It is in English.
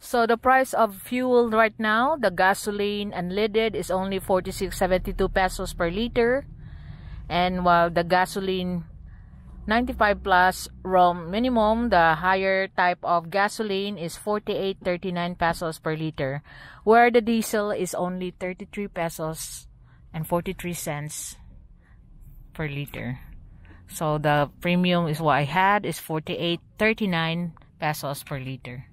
So the price of fuel right now, the gasoline unleaded is only 46.72 pesos per liter. And while the gasoline 95 plus ROM minimum, the higher type of gasoline is 48.39 pesos per liter, where the diesel is only 33 pesos and 43 cents per liter. So the premium is what I had is 48.39 pesos per liter.